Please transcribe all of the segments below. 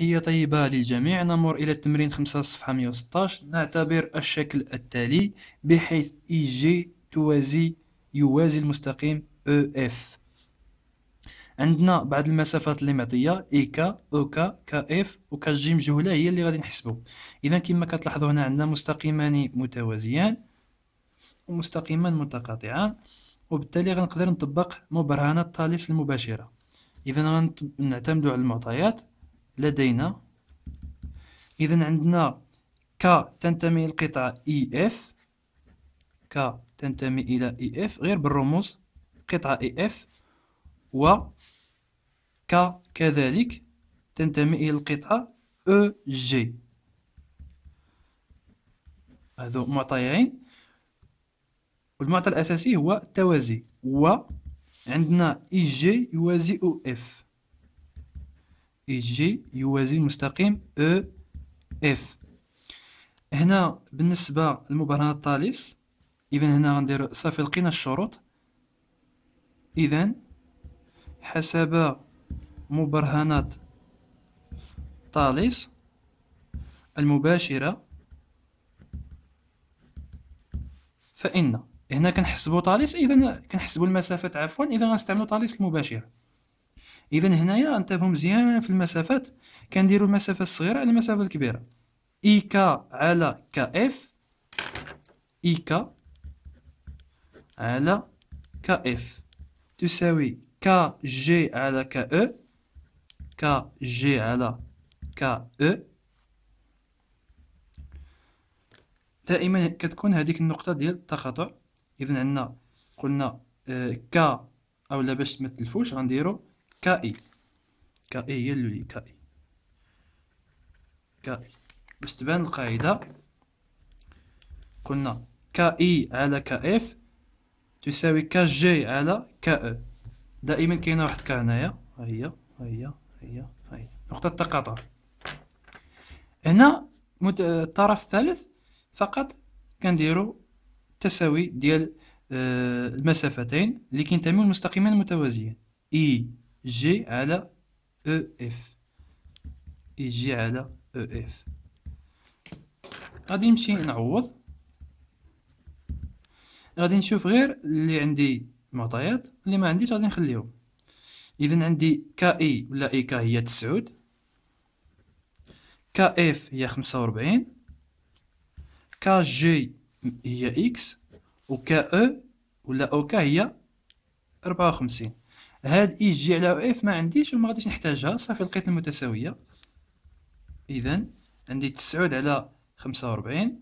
هي طيبة للجميع نمر إلى التمرين 5 صفحة 116 نعتبر الشكل التالي بحيث إي جي توازي يوازي المستقيم أو إف عندنا بعض المسافات اللي معطيه اي كا او كا كا اف كا جي مجهوله هي اللي غادي نحسبو اذا كما كتلاحظوا هنا عندنا مستقيمان متوازيان ومستقيمان متقاطعان وبالتالي غنقدر نطبق مبرهنة طاليس المباشره اذا غنعتمدو على المعطيات لدينا إذا عندنا ك تنتمي القطعة إي إف ك تنتمي إلى إي e إف e غير بالرموز قطعة إي e إف و ك كذلك تنتمي إلى القطعة أو جي هذو معطيين والمعطى الأساسي هو التوازي و عندنا إي جي يوازي أو إف جي e يوازي المستقيم او e, اف هنا بالنسبة للمبرهن طاليس إذا هنا غندير صافي لقينا الشروط إذا حسب مبرهنات طاليس المباشرة فإن هنا كنحسبو طاليس إذا كنحسبو المسافات عفوا إذا غنستعملو طاليس المباشرة اذا هنايا انتبهوا مزيان في المسافات كنديرو المسافه الصغيره على المسافه الكبيره اي كا على ك اف اي كا على ك اف تساوي كا جي على ك او ك جي على ك او دائما كتكون هذيك النقطه ديال التقاطع اذا عندنا قلنا آه، كا اولا باش ما تلفوش غنديرو كاي كاي هي اللولي كاي كاي باش تبان القاعدة قلنا كاي على كاف تساوي كجي على كأ دائما كاينه واحد كا هنايا ها هي ها هي ها هي ها هي نقطة التقاطع هنا مت... الطرف الثالث فقط كنديرو تساوي ديال آه، المسافتين اللي كينتميو لمستقيمين متوازيين اي e جي على او اف جي على او e اف غادي نمشي نعوض غادي نشوف غير اللي عندي معطيات اللي ما عنديش غادي نخليهم اذا عندي ك اي e ولا اي e كا هي تسعود ك اف هي خمسة وربعين ك جي هي اكس وكا او ولا اوكا هي ربعة وخمسين هاد اي جي على اف ما عنديش وما غاديش نحتاجها صافي لقيت المتساويه اذا عندي تسعود على خمسة وربعين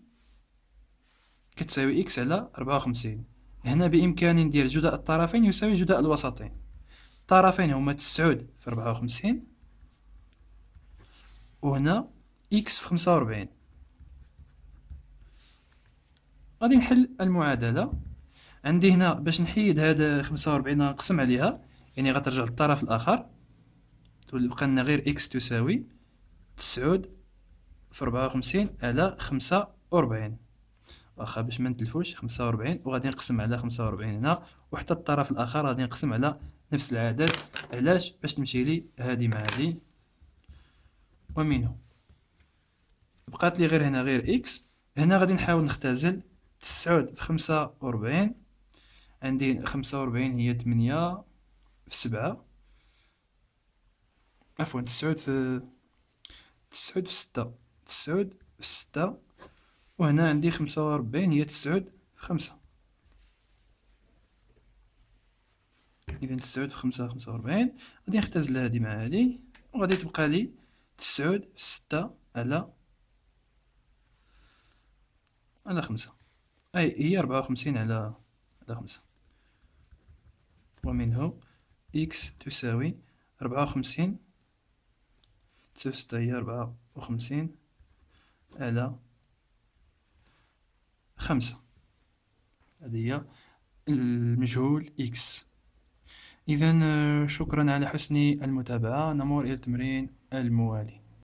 كتساوي اكس على ربعة وخمسين هنا بامكاني ندير جداء الطرفين يساوي جداء الوسطين الطرفين هما تسعود في ربعة وخمسين وهنا اكس في خمسة وربعين غادي نحل المعادله عندي هنا باش نحيد هاد 45 نقسم عليها يعني غترجع للطرف الآخر تبقى لنا غير إكس تساوي تسعود في ربعة وخمسين على خمسة وربعين واخا باش ما نتلفوش خمسة وربعين وغادي نقسم على خمسة وربعين هنا وحتى الطرف الآخر غادي نقسم على نفس العدد علاش باش تمشي لي هادي مع هادي ومنه بقات لي غير هنا غير إكس هنا غادي نحاول نختزل تسعود في خمسة وربعين عندي خمسة وربعين هي تمنية في سبعة عفوا تسعود في تسعود في ستة تسعود في ستة وهنا عندي خمسة وربعين هي تسعود في خمسة إذا تسعود في خمسة خمسة وربعين غادي نختزل هادي مع هادي وغادي تبقى لي تسعود في ستة على على خمسة أي هي ربعة وخمسين على على خمسة ومنه إكس تساوي ربعة وخمسين تساوي ستة هي ربعة وخمسين على خمسة هذه هي المجهول إكس إذا آه، شكرا على حسن المتابعة نمر إلى التمرين الموالي